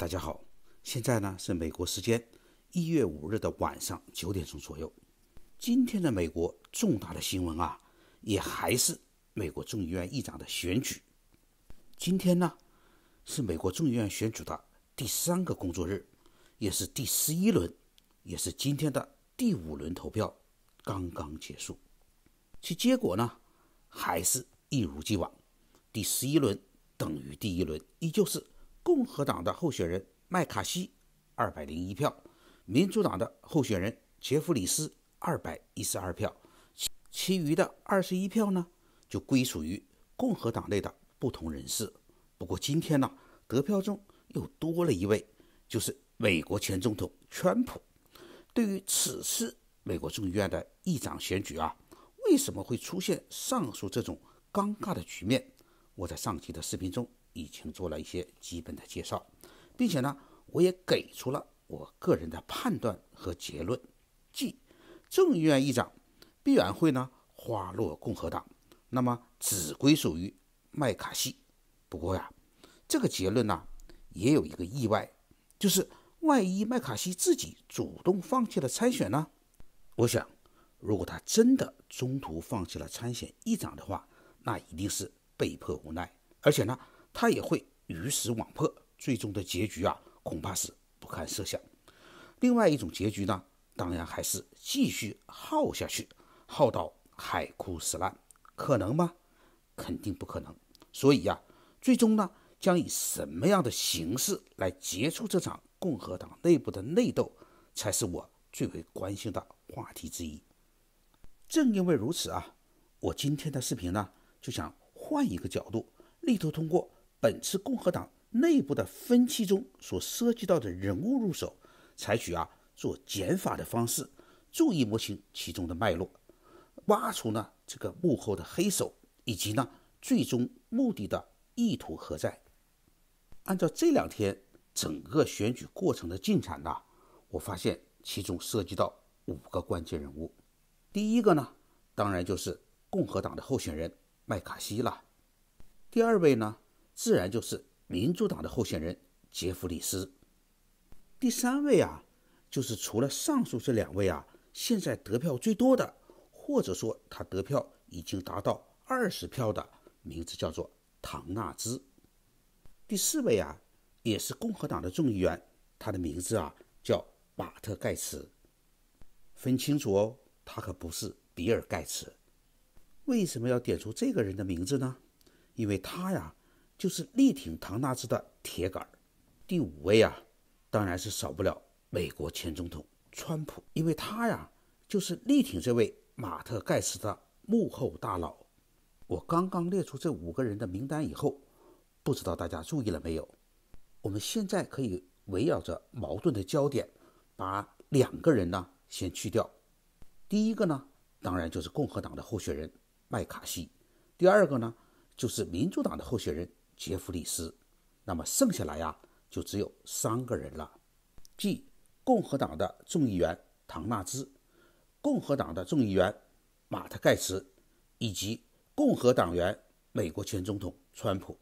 大家好，现在呢是美国时间一月五日的晚上九点钟左右。今天的美国重大的新闻啊，也还是美国众议院议长的选举。今天呢是美国众议院选举的第三个工作日，也是第十一轮，也是今天的第五轮投票刚刚结束。其结果呢还是一如既往，第十一轮等于第一轮，依旧是。共和党的候选人麦卡锡，二百零一票；民主党的候选人杰弗里斯，二百一十二票。其其余的二十一票呢，就归属于共和党内的不同人士。不过今天呢，得票中又多了一位，就是美国前总统川普。对于此次美国众议院的议长选举啊，为什么会出现上述这种尴尬的局面？我在上期的视频中。已经做了一些基本的介绍，并且呢，我也给出了我个人的判断和结论，即众议院议长必然会呢花落共和党，那么只归属于麦卡锡。不过呀，这个结论呢也有一个意外，就是万一麦卡锡自己主动放弃了参选呢？我想，如果他真的中途放弃了参选议长的话，那一定是被迫无奈，而且呢。他也会鱼死网破，最终的结局啊，恐怕是不堪设想。另外一种结局呢，当然还是继续耗下去，耗到海枯石烂，可能吗？肯定不可能。所以呀，最终呢，将以什么样的形式来结束这场共和党内部的内斗，才是我最为关心的话题之一。正因为如此啊，我今天的视频呢，就想换一个角度，力图通过。本次共和党内部的分歧中所涉及到的人物入手，采取啊做减法的方式，注意摸清其中的脉络，挖出呢这个幕后的黑手，以及呢最终目的的意图何在。按照这两天整个选举过程的进展呢，我发现其中涉及到五个关键人物。第一个呢，当然就是共和党的候选人麦卡锡了。第二位呢？自然就是民主党的候选人杰弗里斯。第三位啊，就是除了上述这两位啊，现在得票最多的，或者说他得票已经达到二十票的名字叫做唐纳兹。第四位啊，也是共和党的众议员，他的名字啊叫马特盖茨。分清楚哦，他可不是比尔盖茨。为什么要点出这个人的名字呢？因为他呀。就是力挺唐纳兹的铁杆第五位啊，当然是少不了美国前总统川普，因为他呀就是力挺这位马特·盖茨的幕后大佬。我刚刚列出这五个人的名单以后，不知道大家注意了没有？我们现在可以围绕着矛盾的焦点，把两个人呢先去掉。第一个呢，当然就是共和党的候选人麦卡锡；第二个呢，就是民主党的候选人。杰弗里斯，那么剩下来呀，就只有三个人了，即共和党的众议员唐纳兹、共和党的众议员马特·盖茨，以及共和党员美国前总统川普。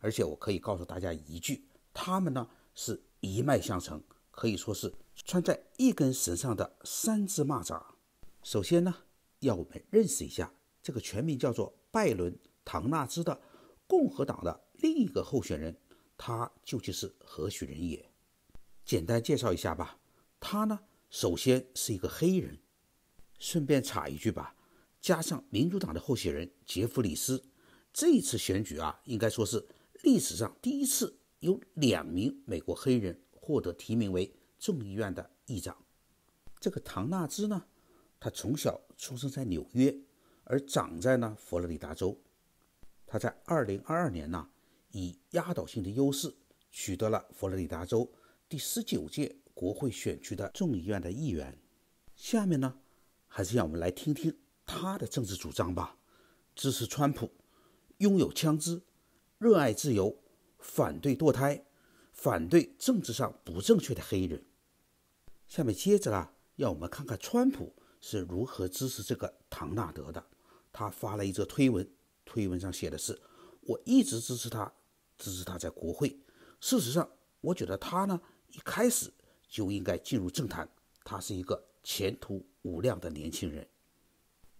而且我可以告诉大家一句，他们呢是一脉相承，可以说是穿在一根绳上的三只蚂蚱。首先呢，要我们认识一下这个全名叫做拜伦·唐纳兹的共和党的。另一个候选人，他究竟是何许人也？简单介绍一下吧。他呢，首先是一个黑人。顺便插一句吧，加上民主党的候选人杰弗里斯，这次选举啊，应该说是历史上第一次有两名美国黑人获得提名为众议院的议长。这个唐纳兹呢，他从小出生在纽约，而长在呢佛罗里达州。他在二零二二年呢。以压倒性的优势取得了佛罗里达州第十九届国会选区的众议院的议员。下面呢，还是让我们来听听他的政治主张吧：支持川普，拥有枪支，热爱自由，反对堕胎，反对政治上不正确的黑人。下面接着啊，让我们看看川普是如何支持这个唐纳德的。他发了一则推文，推文上写的是：“我一直支持他。”支持他在国会。事实上，我觉得他呢一开始就应该进入政坛。他是一个前途无量的年轻人，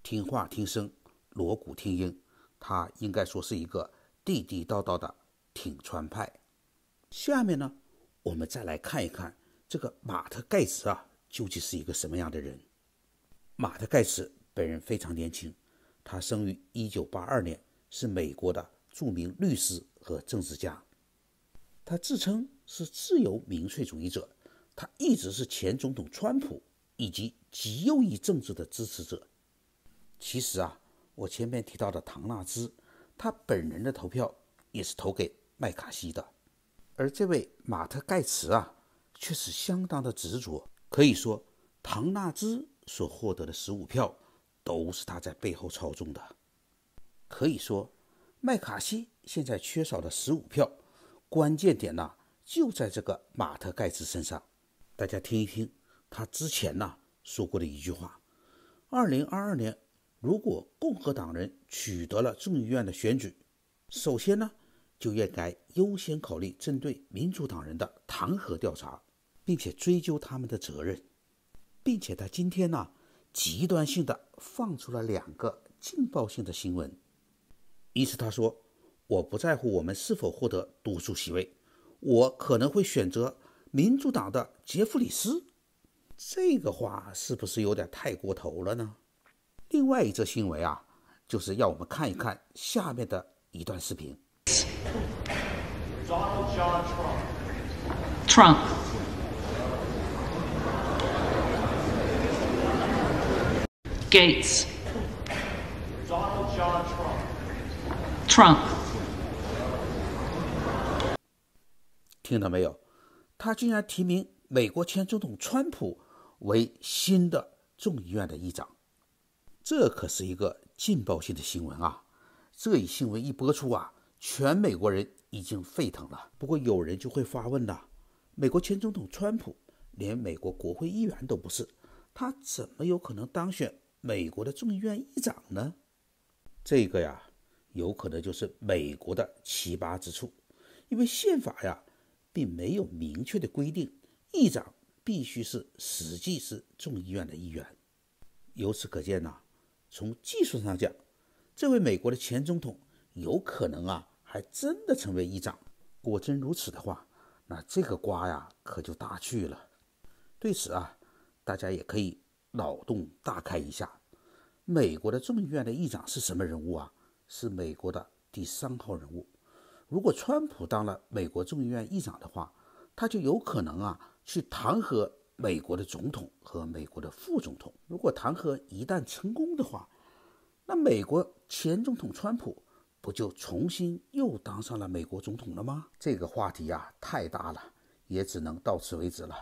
听话听声，锣鼓听音。他应该说是一个地地道道的挺川派。下面呢，我们再来看一看这个马特·盖茨啊，究竟是一个什么样的人？马特·盖茨本人非常年轻，他生于1982年，是美国的。著名律师和政治家，他自称是自由民粹主义者，他一直是前总统川普以及极右翼政治的支持者。其实啊，我前面提到的唐纳兹，他本人的投票也是投给麦卡锡的，而这位马特·盖茨啊，却是相当的执着。可以说，唐纳兹所获得的十五票，都是他在背后操纵的。可以说。麦卡锡现在缺少的十五票，关键点呢就在这个马特·盖茨身上。大家听一听，他之前呢说过的一句话：，二零二二年，如果共和党人取得了众议院的选举，首先呢就应该优先考虑针对民主党人的弹劾调查，并且追究他们的责任。并且他今天呢，极端性的放出了两个劲爆性的新闻。因此他说：“我不在乎我们是否获得多数席位，我可能会选择民主党的杰弗里斯。”这个话是不是有点太过头了呢？另外一则新闻啊，就是要我们看一看下面的一段视频。Trump，Gates。Trump。听到没有？他竟然提名美国前总统川普为新的众议院的议长，这可是一个劲爆性的新闻啊！这一新闻一播出啊，全美国人已经沸腾了。不过有人就会发问了：美国前总统川普连美国国会议员都不是，他怎么有可能当选美国的众议院议长呢？这个呀。有可能就是美国的奇葩之处，因为宪法呀并没有明确的规定，议长必须是实际是众议院的议员。由此可见呢，从技术上讲，这位美国的前总统有可能啊，还真的成为议长。果真如此的话，那这个瓜呀可就大去了。对此啊，大家也可以脑洞大开一下，美国的众议院的议长是什么人物啊？是美国的第三号人物。如果川普当了美国众议院议长的话，他就有可能啊去弹劾美国的总统和美国的副总统。如果弹劾一旦成功的话，那美国前总统川普不就重新又当上了美国总统了吗？这个话题啊太大了，也只能到此为止了。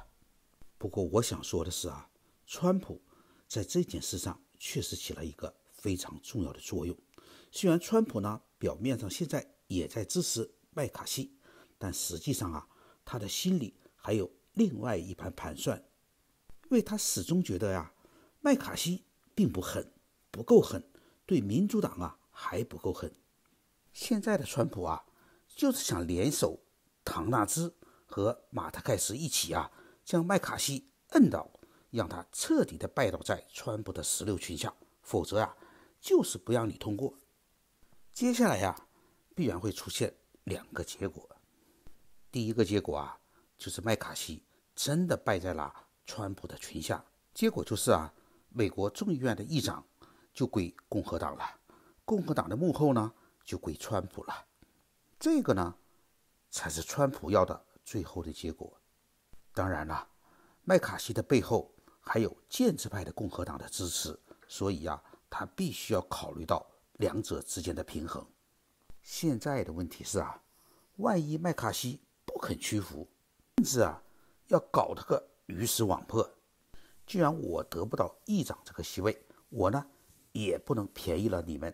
不过我想说的是啊，川普在这件事上确实起了一个非常重要的作用。虽然川普呢表面上现在也在支持麦卡锡，但实际上啊，他的心里还有另外一盘盘算，因为他始终觉得呀，麦卡锡并不狠，不够狠，对民主党啊还不够狠。现在的川普啊，就是想联手唐纳兹和马特盖斯一起啊，将麦卡锡摁倒，让他彻底的拜倒在川普的石榴裙下，否则啊，就是不让你通过。接下来呀，必然会出现两个结果。第一个结果啊，就是麦卡锡真的败在了川普的裙下，结果就是啊，美国众议院的议长就归共和党了，共和党的幕后呢就归川普了。这个呢，才是川普要的最后的结果。当然了，麦卡锡的背后还有建制派的共和党的支持，所以呀，他必须要考虑到。两者之间的平衡。现在的问题是啊，万一麦卡锡不肯屈服，甚至啊要搞他个鱼死网破，既然我得不到议长这个席位，我呢也不能便宜了你们。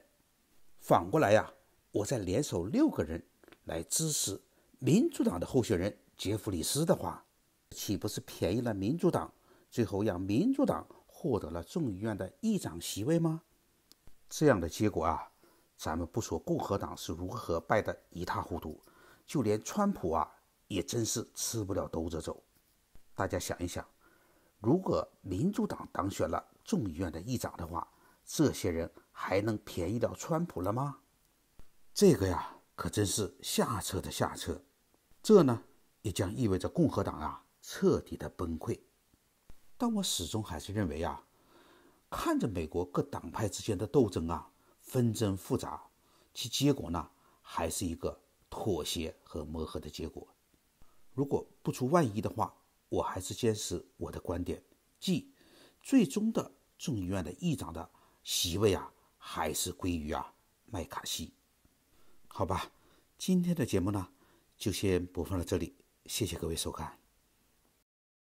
反过来呀，我再联手六个人来支持民主党的候选人杰弗里斯的话，岂不是便宜了民主党，最后让民主党获得了众议院的议长席位吗？这样的结果啊，咱们不说共和党是如何败得一塌糊涂，就连川普啊也真是吃不了兜着走。大家想一想，如果民主党当选了众议院的议长的话，这些人还能便宜了川普了吗？这个呀，可真是下策的下策。这呢，也将意味着共和党啊彻底的崩溃。但我始终还是认为啊。看着美国各党派之间的斗争啊，纷争复杂，其结果呢还是一个妥协和磨合的结果。如果不出万一的话，我还是坚持我的观点，即最终的众议院的议长的席位啊，还是归于啊麦卡锡。好吧，今天的节目呢就先播放到这里，谢谢各位收看。